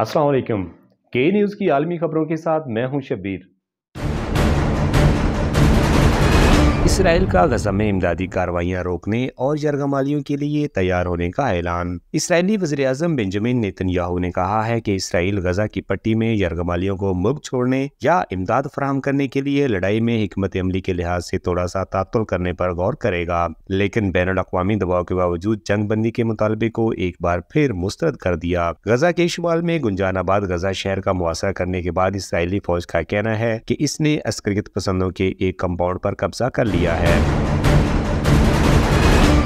असलम के न्यूज़ की आलमी खबरों के साथ मैं हूं शब्बीर इसराइल का गजा में इमदादी कार्रवाइयाँ रोकने और जरगमालियों के लिए तैयार होने का ऐलान इसराइली वजी अजम बेंजामिन नेतन्याहू ने कहा है कि इसराइल गजा की पट्टी में यरगमालियों को मुल्क छोड़ने या इमदाद फराहम करने के लिए लड़ाई में हमत अमली के लिहाज से थोड़ा सा तातुल करने पर गौर करेगा लेकिन बैन अवी दबाव के बावजूद जंग बंदी के मुतालबे को एक बार फिर मुस्तरद कर दिया गजा के शुमाल में गुंजानाबाद गजा शहर का मुआसरा करने के बाद इसराइली फौज का कहना है की इसने अस्क्रियत पसंदों के एक कम्पाउंड पर कब्जा कर लिया किया है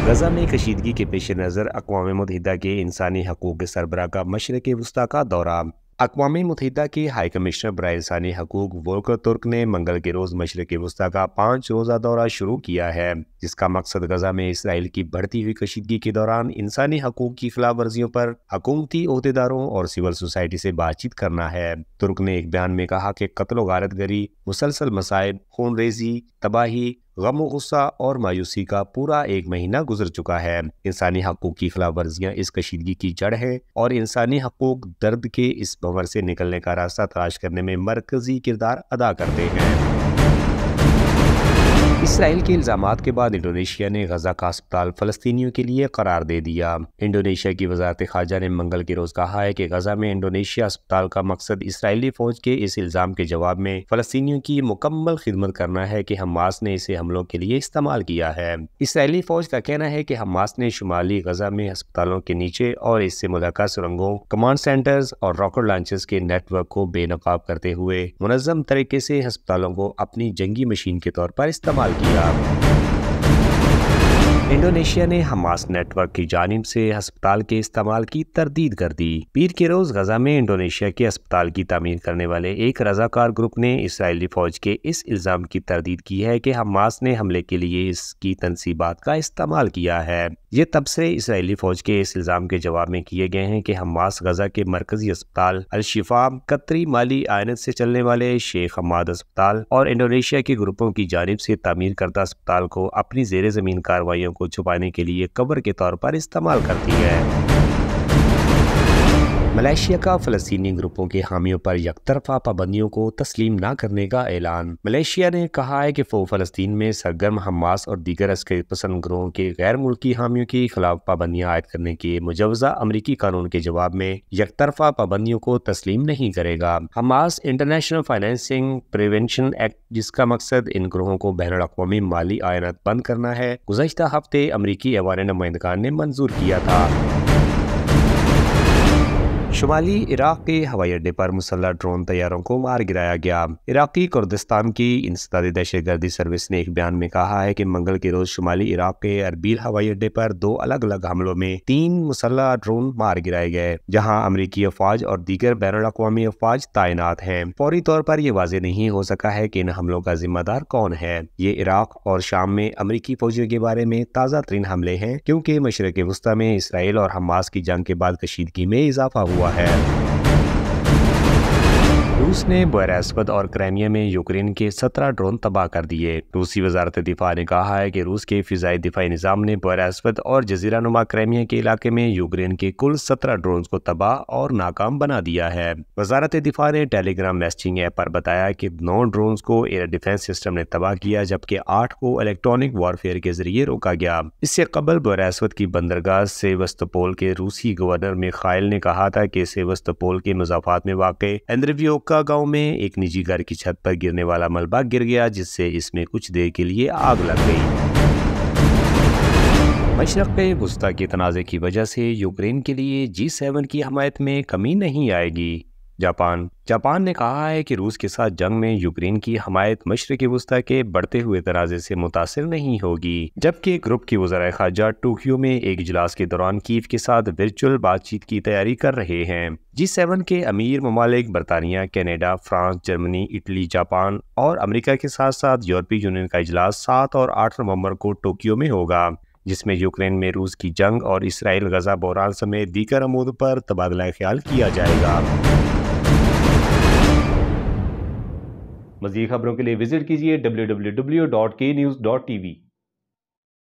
गजा में कशीदगी के पेश नज़र अकवा मतहदा के इंसानी हकूक़ के सरबरा का मशरक़ वस्ती का दौरा अकवा मतहदा के हाई कमिश्नर बरा इंसानी हकूक वोलकर तुर्क ने मंगल के रोज़ मशरक़ वस्ती का पाँच रोज़ा दौरा शुरू किया है जिसका मकसद गजा में इसराइल की बढ़ती हुई कशीदगी के दौरान इंसानी हकूक की खिलाफ वर्जियों पर हकूमती अहदेदारों और सिविल सोसाइटी से बातचीत करना है तुर्क ने एक बयान में कहा कि कत्लो गारत गरी मुसलसल मसायब खून रेजी तबाही गम गुस्सा और मायूसी का पूरा एक महीना गुजर चुका है इंसानी हकूक़ की खिलाफ वर्जियाँ इस कशीदगी की जड़ है और इंसानी हकूक़ दर्द के इस भंवर से निकलने का रास्ता तलाश करने में मरकजी किरदार अदा करते हैं इसराइल के इल्ज़ाम के बाद इंडोनेशिया ने गजा का अस्पताल फलस्तियों के लिए करार दे दिया इंडोनेशिया की वजारत खारजा ने मंगल के रोज़ कहा है कि गजा में इंडोनेशिया अस्पताल का मकसद इसराइली फौज के इस इल्ज़ाम के जवाब में फलस्तियों की मुकम्मल खिदमत करना है कि हमास ने इसे हमलों के लिए इस्तेमाल किया है इसराइली फौज का कहना है कि हमास ने शुमाली गजा में अस्पतालों के नीचे और इससे मुलाका सुरंगों कमांड सेंटर्स और रॉकेट लॉन्चर्स के नेटवर्क को बेनकाब करते हुए मुनजम तरीके से अस्पतालों को अपनी जंगी मशीन के तौर पर इस्तेमाल idea इंडोनेशिया ने हमास नेटवर्क की जानब से अस्पताल के इस्तेमाल की तरदीद कर दी पीर के रोज गजा में इंडोनेशिया के अस्पताल की तमीर करने वाले एक रजाकार ग्रुप ने इसराइली फौज के इस इल्ज़ाम की तरदीद की है कि हमास ने हमले के लिए इसकी तनसीबात का इस्तेमाल किया है ये से इसराइली फौज के इस इल्ज़ाम के जवाब में किए गए हैं कि हमास गजा के मरकजी अस्पताल अलशिफाम कतरी माली आयनत से चलने वाले शेख हमाद अस्पताल और इंडोनेशिया के ग्रुपों की जानब से तमीर करदा अस्पताल को अपनी जेर ज़मीन कार्रवाई को छुपाने के लिए कवर के तौर पर इस्तेमाल करती है मलेशिया का फलस्तीनी ग्रुपों के हामियों पर यकतरफा पाबंदियों को तस्लीम न करने का ऐलान मलेशिया ने कहा है कि वो फलस्तीन में सरगर्म हमास और दीगर अस्कर पसंद ग्रोहों के गैर मुल्की हामियों के खिलाफ पाबंदियां आयद करने के मुजवजा अमरीकी कानून के जवाब में यकतरफा पाबंदियों को तस्लीम नहीं करेगा Hamas international financing prevention act जिसका मकसद इन ग्रोहों को बैन अवी माली आयनत बंद करना है गुजशत हफ्ते अमरीकी एवान नुमाइंदगान ने मंजूर किया था शुमाली इराक के हवाई अड्डे पर मुसल्ला ड्रोन तैयारों को मार गिराया गया इराकी कुर्दिस्तान की इंसदादी दहशतगर्दी सर्विस ने एक बयान में कहा है कि मंगल के रोज शुमाली इराक के अरबील हवाई अड्डे पर दो अलग अलग हमलों में तीन मुसल्ला ड्रोन मार गिराए गए जहाँ अमरीकी अफवाज और दीगर बैन अवी अफवाज तैनात है फौरी तौर पर यह वाजे नहीं हो सका है की इन हमलों का जिम्मेदार कौन है ये इराक और शाम में अमरीकी फौजियों के बारे में ताज़ा तरीन हमले हैं क्योंकि मशरक वस्ती में इसराइल और हमास की जंग के बाद कशीदगी में इजाफा हुआ had. रूस ने बरस्पत और क्राइमिया में यूक्रेन के सत्रह ड्रोन तबाह कर दिए रूसी वजारत दिफा ने कहा है कि रूस के फिजाई दिफाई निज़ाम ने बरस्पत और जजीरा नुमा क्रेमिया के इलाके में यूक्रेन के कुल सत्रह ड्रोन को तबाह और नाकाम बना दिया है वजारत दिफा ने टेलीग्राम मैसेजिंग ऐप पर बताया कि नौ ड्रोन को एयर डिफेंस सिस्टम ने तबाह किया जबकि आठ को इलेक्ट्रॉनिक वारफेयर के जरिए रोका गया इससे कबल बरस्पत की बंदरगाह सेवस्तपोल के रूसी गवर्नर मिखाइल ने कहा था कि सेवस्तपोल के मजाफात में वाकई एंद्रवियो फुका गांव में एक निजी घर की छत पर गिरने वाला मलबा गिर गया जिससे इसमें कुछ देर के लिए आग लग गई मशरक में गुस्ता के तनाज़े की वजह से यूक्रेन के लिए जी सेवन की हमायत में कमी नहीं आएगी जापान जापान ने कहा है कि रूस के साथ जंग में यूक्रेन की हमायत मशरकी वस्ती के बढ़ते हुए तनाजे से मुतासर नहीं होगी जबकि ग्रुप की वजरा खारजा टोक्यो में एक इजलास के दौरान कीव के साथ वर्चुअल बातचीत की तैयारी कर रहे हैं जी सेवन के अमीर ममालिक बरतानिया Canada France Germany Italy Japan और अमरीका के साथ साथ यूरोपीय यूनियन का इजलास सात और आठ नवम्बर को टोक्यो में होगा जिसमें यूक्रेन में रूस की जंग और इसराइल गजा बहरान समेत दीगर अमूद पर तबादला ख्याल किया जाएगा मजीद खबरों के लिए विजिट कीजिए W W W dot K news dot T we